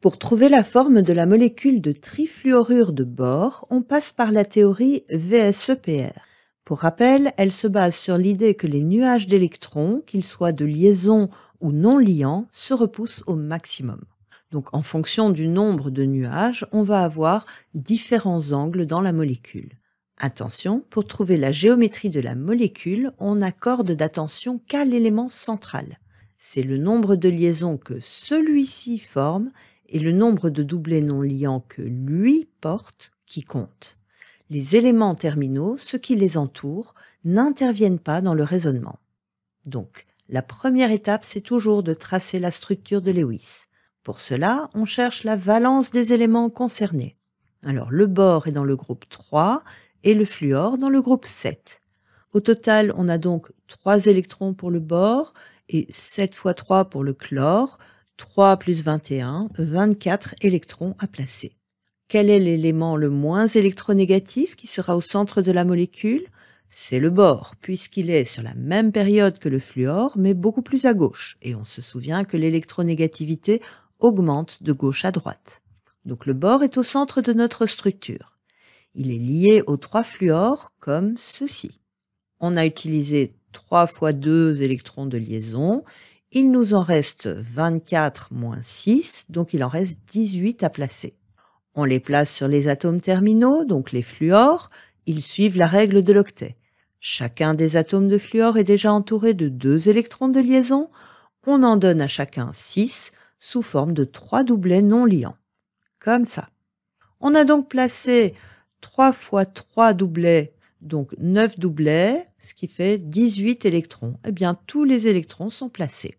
Pour trouver la forme de la molécule de trifluorure de bore, on passe par la théorie VSEPR. Pour rappel, elle se base sur l'idée que les nuages d'électrons, qu'ils soient de liaison ou non liants, se repoussent au maximum. Donc en fonction du nombre de nuages, on va avoir différents angles dans la molécule. Attention, pour trouver la géométrie de la molécule, on n'accorde d'attention qu'à l'élément central. C'est le nombre de liaisons que celui-ci forme et le nombre de doublés non liants que lui porte qui compte. Les éléments terminaux, ceux qui les entourent, n'interviennent pas dans le raisonnement. Donc, la première étape, c'est toujours de tracer la structure de Lewis. Pour cela, on cherche la valence des éléments concernés. Alors, le bore est dans le groupe 3 et le fluor dans le groupe 7. Au total, on a donc 3 électrons pour le bore et 7 fois 3 pour le chlore, 3 plus 21, 24 électrons à placer. Quel est l'élément le moins électronégatif qui sera au centre de la molécule C'est le bord, puisqu'il est sur la même période que le fluor, mais beaucoup plus à gauche, et on se souvient que l'électronégativité augmente de gauche à droite. Donc le bord est au centre de notre structure. Il est lié aux trois fluors comme ceci. On a utilisé 3 fois 2 électrons de liaison, il nous en reste 24 moins 6, donc il en reste 18 à placer. On les place sur les atomes terminaux, donc les fluors, ils suivent la règle de l'octet. Chacun des atomes de fluor est déjà entouré de deux électrons de liaison, on en donne à chacun 6 sous forme de trois doublets non liants. Comme ça. On a donc placé 3 fois 3 doublets, donc 9 doublets, ce qui fait 18 électrons. Eh bien, tous les électrons sont placés.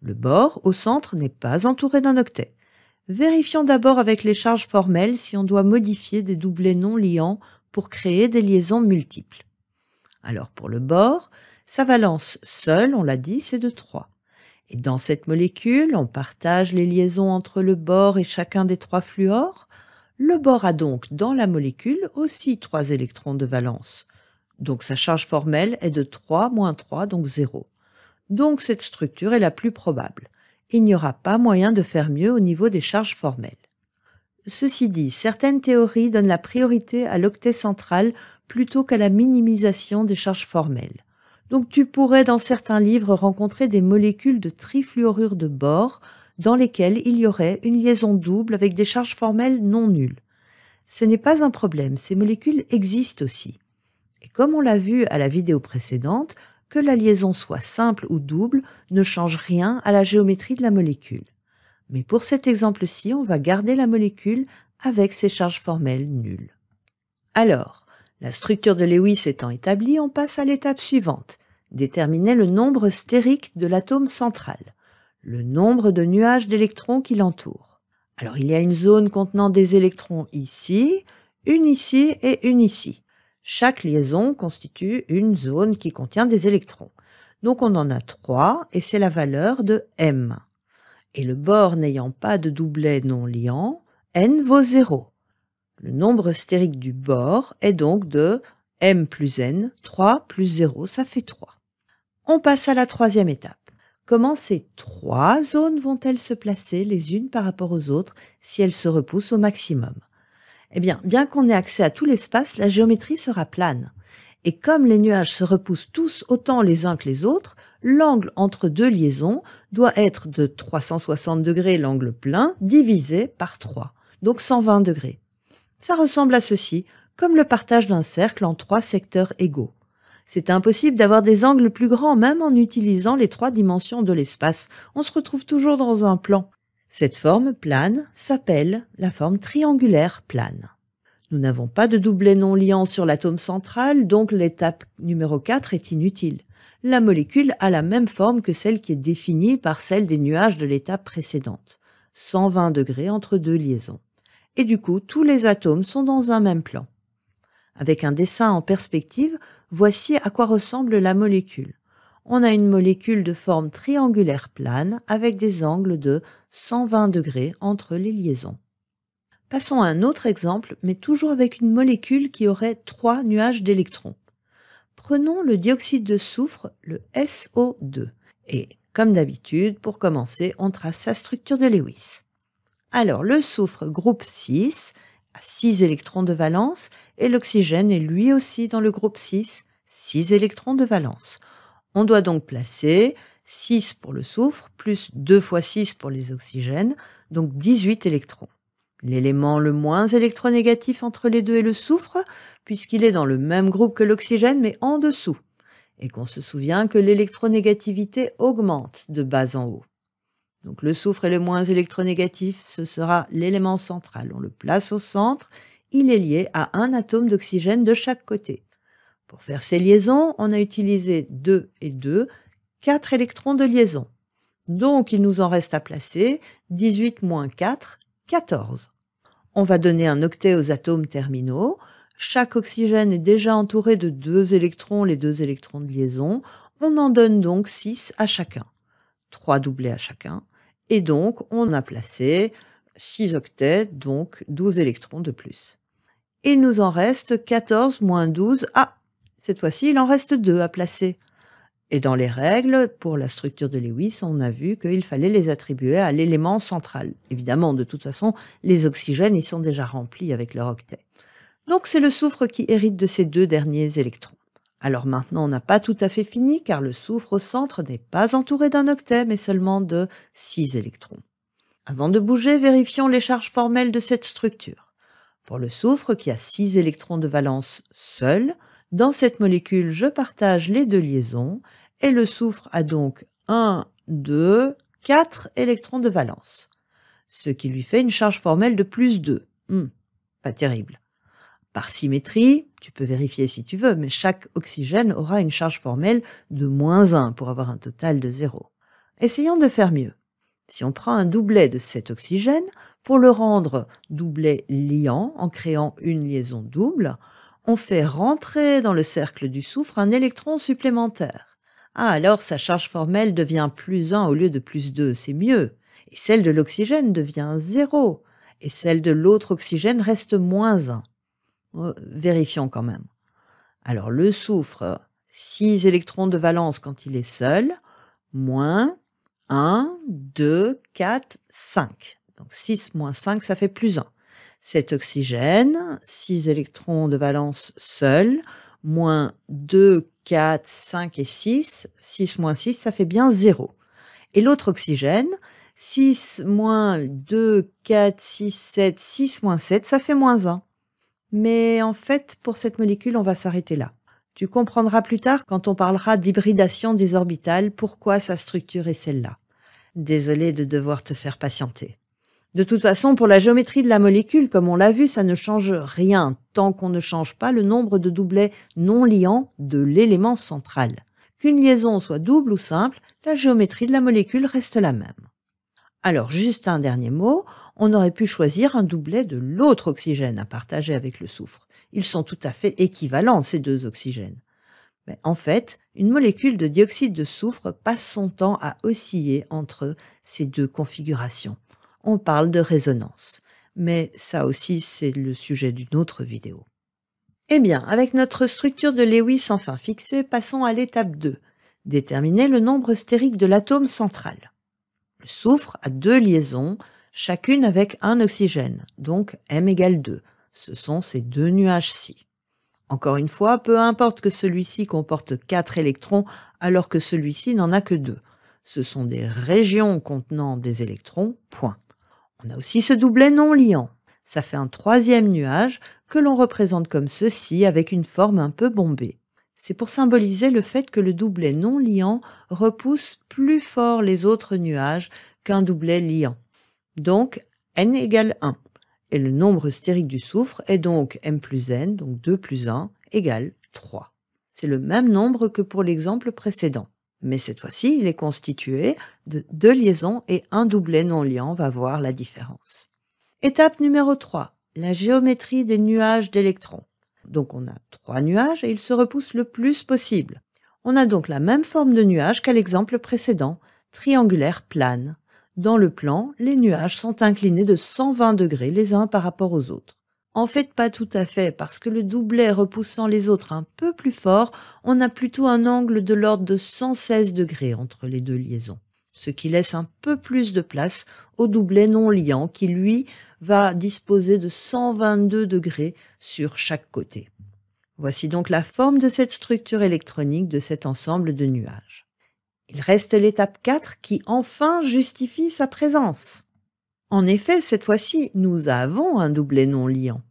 Le bord au centre n'est pas entouré d'un octet. Vérifions d'abord avec les charges formelles si on doit modifier des doublés non liants pour créer des liaisons multiples. Alors pour le bord, sa valence seule, on l'a dit, c'est de 3. Et dans cette molécule, on partage les liaisons entre le bord et chacun des trois fluors. Le bord a donc dans la molécule aussi trois électrons de valence. Donc sa charge formelle est de 3 moins 3, donc 0. Donc cette structure est la plus probable. Il n'y aura pas moyen de faire mieux au niveau des charges formelles. Ceci dit, certaines théories donnent la priorité à l'octet central plutôt qu'à la minimisation des charges formelles. Donc tu pourrais dans certains livres rencontrer des molécules de trifluorure de bore dans lesquelles il y aurait une liaison double avec des charges formelles non nulles. Ce n'est pas un problème, ces molécules existent aussi. Et comme on l'a vu à la vidéo précédente, que la liaison soit simple ou double ne change rien à la géométrie de la molécule. Mais pour cet exemple-ci, on va garder la molécule avec ses charges formelles nulles. Alors, la structure de Lewis étant établie, on passe à l'étape suivante, déterminer le nombre stérique de l'atome central, le nombre de nuages d'électrons qui l'entourent. Alors il y a une zone contenant des électrons ici, une ici et une ici. Chaque liaison constitue une zone qui contient des électrons. Donc on en a 3 et c'est la valeur de m. Et le bord n'ayant pas de doublet non liant, n vaut 0. Le nombre stérique du bord est donc de m plus n, 3 plus 0, ça fait 3. On passe à la troisième étape. Comment ces trois zones vont-elles se placer les unes par rapport aux autres si elles se repoussent au maximum eh bien, bien qu'on ait accès à tout l'espace, la géométrie sera plane. Et comme les nuages se repoussent tous autant les uns que les autres, l'angle entre deux liaisons doit être de 360 degrés l'angle plein divisé par 3, donc 120 degrés. Ça ressemble à ceci, comme le partage d'un cercle en trois secteurs égaux. C'est impossible d'avoir des angles plus grands même en utilisant les trois dimensions de l'espace. On se retrouve toujours dans un plan. Cette forme plane s'appelle la forme triangulaire plane. Nous n'avons pas de doublet non liant sur l'atome central, donc l'étape numéro 4 est inutile. La molécule a la même forme que celle qui est définie par celle des nuages de l'étape précédente, 120 degrés entre deux liaisons. Et du coup, tous les atomes sont dans un même plan. Avec un dessin en perspective, voici à quoi ressemble la molécule on a une molécule de forme triangulaire plane avec des angles de 120 degrés entre les liaisons. Passons à un autre exemple, mais toujours avec une molécule qui aurait trois nuages d'électrons. Prenons le dioxyde de soufre, le SO2. Et, comme d'habitude, pour commencer, on trace sa structure de Lewis. Alors, le soufre groupe 6, a 6 électrons de valence, et l'oxygène est lui aussi dans le groupe 6, 6 électrons de valence. On doit donc placer 6 pour le soufre, plus 2 fois 6 pour les oxygènes, donc 18 électrons. L'élément le moins électronégatif entre les deux est le soufre, puisqu'il est dans le même groupe que l'oxygène, mais en dessous, et qu'on se souvient que l'électronégativité augmente de bas en haut. Donc le soufre est le moins électronégatif, ce sera l'élément central. On le place au centre, il est lié à un atome d'oxygène de chaque côté. Pour faire ces liaisons, on a utilisé 2 et 2, 4 électrons de liaison. Donc il nous en reste à placer 18 moins 4, 14. On va donner un octet aux atomes terminaux. Chaque oxygène est déjà entouré de 2 électrons, les 2 électrons de liaison. On en donne donc 6 à chacun, 3 doublés à chacun. Et donc on a placé 6 octets, donc 12 électrons de plus. Il nous en reste 14 moins 12. à cette fois-ci, il en reste deux à placer. Et dans les règles, pour la structure de Lewis, on a vu qu'il fallait les attribuer à l'élément central. Évidemment, de toute façon, les oxygènes y sont déjà remplis avec leur octet. Donc c'est le soufre qui hérite de ces deux derniers électrons. Alors maintenant, on n'a pas tout à fait fini, car le soufre au centre n'est pas entouré d'un octet, mais seulement de 6 électrons. Avant de bouger, vérifions les charges formelles de cette structure. Pour le soufre, qui a 6 électrons de valence seul, dans cette molécule, je partage les deux liaisons et le soufre a donc 1, 2, 4 électrons de valence, ce qui lui fait une charge formelle de plus 2. Hmm, pas terrible. Par symétrie, tu peux vérifier si tu veux, mais chaque oxygène aura une charge formelle de moins 1 pour avoir un total de 0. Essayons de faire mieux. Si on prend un doublet de cet oxygène, pour le rendre doublet liant en créant une liaison double, on fait rentrer dans le cercle du soufre un électron supplémentaire. Ah, alors sa charge formelle devient plus 1 au lieu de plus 2, c'est mieux. Et celle de l'oxygène devient 0. Et celle de l'autre oxygène reste moins 1. vérifions quand même. Alors le soufre, 6 électrons de valence quand il est seul, moins 1, 2, 4, 5. Donc 6 moins 5, ça fait plus 1 cet oxygène, 6 électrons de valence seuls, moins 2, 4, 5 et 6. 6 moins 6, ça fait bien 0. Et l'autre oxygène, 6 moins 2, 4, 6, 7, 6 moins 7, ça fait moins 1. Mais en fait, pour cette molécule, on va s'arrêter là. Tu comprendras plus tard, quand on parlera d'hybridation des orbitales, pourquoi sa structure est celle-là. Désolé de devoir te faire patienter. De toute façon, pour la géométrie de la molécule, comme on l'a vu, ça ne change rien tant qu'on ne change pas le nombre de doublets non liants de l'élément central. Qu'une liaison soit double ou simple, la géométrie de la molécule reste la même. Alors, juste un dernier mot, on aurait pu choisir un doublet de l'autre oxygène à partager avec le soufre. Ils sont tout à fait équivalents, ces deux oxygènes. Mais en fait, une molécule de dioxyde de soufre passe son temps à osciller entre ces deux configurations on parle de résonance. Mais ça aussi, c'est le sujet d'une autre vidéo. Eh bien, avec notre structure de Lewis enfin fixée, passons à l'étape 2. Déterminer le nombre stérique de l'atome central. Le soufre a deux liaisons, chacune avec un oxygène, donc M égale 2. Ce sont ces deux nuages-ci. Encore une fois, peu importe que celui-ci comporte 4 électrons alors que celui-ci n'en a que 2. Ce sont des régions contenant des électrons, point. On a aussi ce doublet non liant. Ça fait un troisième nuage que l'on représente comme ceci avec une forme un peu bombée. C'est pour symboliser le fait que le doublet non liant repousse plus fort les autres nuages qu'un doublet liant. Donc n égale 1. Et le nombre stérique du soufre est donc m plus n, donc 2 plus 1, égale 3. C'est le même nombre que pour l'exemple précédent. Mais cette fois-ci, il est constitué de deux liaisons et un doublet non liant. va voir la différence. Étape numéro 3. La géométrie des nuages d'électrons. Donc on a trois nuages et ils se repoussent le plus possible. On a donc la même forme de nuage qu'à l'exemple précédent, triangulaire plane. Dans le plan, les nuages sont inclinés de 120 degrés les uns par rapport aux autres. En fait, pas tout à fait, parce que le doublet repoussant les autres un peu plus fort, on a plutôt un angle de l'ordre de 116 degrés entre les deux liaisons, ce qui laisse un peu plus de place au doublet non liant qui, lui, va disposer de 122 degrés sur chaque côté. Voici donc la forme de cette structure électronique de cet ensemble de nuages. Il reste l'étape 4 qui enfin justifie sa présence. En effet, cette fois-ci, nous avons un doublet non liant.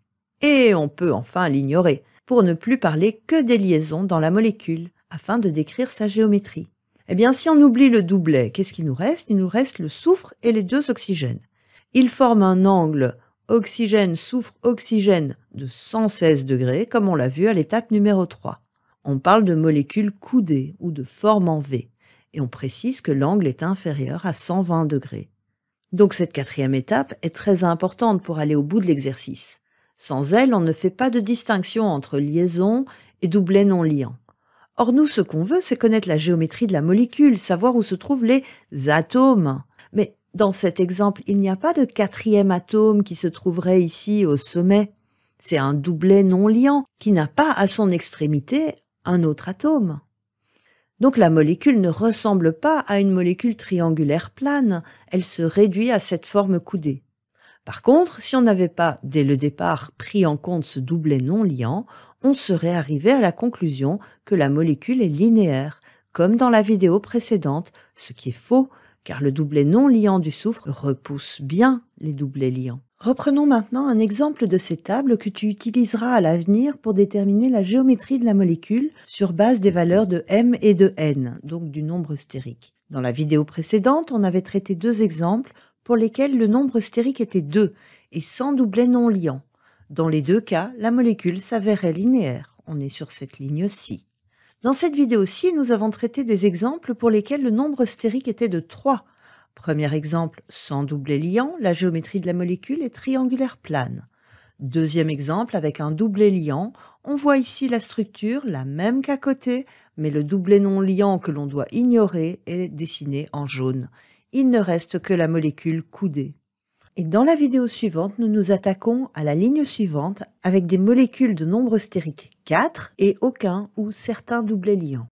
Et on peut enfin l'ignorer, pour ne plus parler que des liaisons dans la molécule, afin de décrire sa géométrie. Eh bien, si on oublie le doublet, qu'est-ce qu'il nous reste Il nous reste le soufre et les deux oxygènes. Ils forment un angle oxygène-soufre-oxygène de 116 degrés, comme on l'a vu à l'étape numéro 3. On parle de molécules coudées ou de forme en V, et on précise que l'angle est inférieur à 120 degrés. Donc cette quatrième étape est très importante pour aller au bout de l'exercice. Sans elle, on ne fait pas de distinction entre liaison et doublet non liant. Or, nous, ce qu'on veut, c'est connaître la géométrie de la molécule, savoir où se trouvent les atomes. Mais dans cet exemple, il n'y a pas de quatrième atome qui se trouverait ici au sommet. C'est un doublet non liant qui n'a pas à son extrémité un autre atome. Donc la molécule ne ressemble pas à une molécule triangulaire plane, elle se réduit à cette forme coudée. Par contre, si on n'avait pas, dès le départ, pris en compte ce doublet non liant, on serait arrivé à la conclusion que la molécule est linéaire, comme dans la vidéo précédente, ce qui est faux, car le doublet non liant du soufre repousse bien les doublets liants. Reprenons maintenant un exemple de ces tables que tu utiliseras à l'avenir pour déterminer la géométrie de la molécule sur base des valeurs de m et de n, donc du nombre stérique. Dans la vidéo précédente, on avait traité deux exemples pour lesquels le nombre stérique était 2 et sans doublet non liant. Dans les deux cas, la molécule s'avérait linéaire. On est sur cette ligne-ci. Dans cette vidéo-ci, nous avons traité des exemples pour lesquels le nombre stérique était de 3. Premier exemple, sans doublet liant, la géométrie de la molécule est triangulaire plane. Deuxième exemple, avec un doublet liant, on voit ici la structure, la même qu'à côté, mais le doublet non liant que l'on doit ignorer est dessiné en jaune il ne reste que la molécule coudée. Et dans la vidéo suivante, nous nous attaquons à la ligne suivante avec des molécules de nombre stérique 4 et aucun ou certains doublets liants.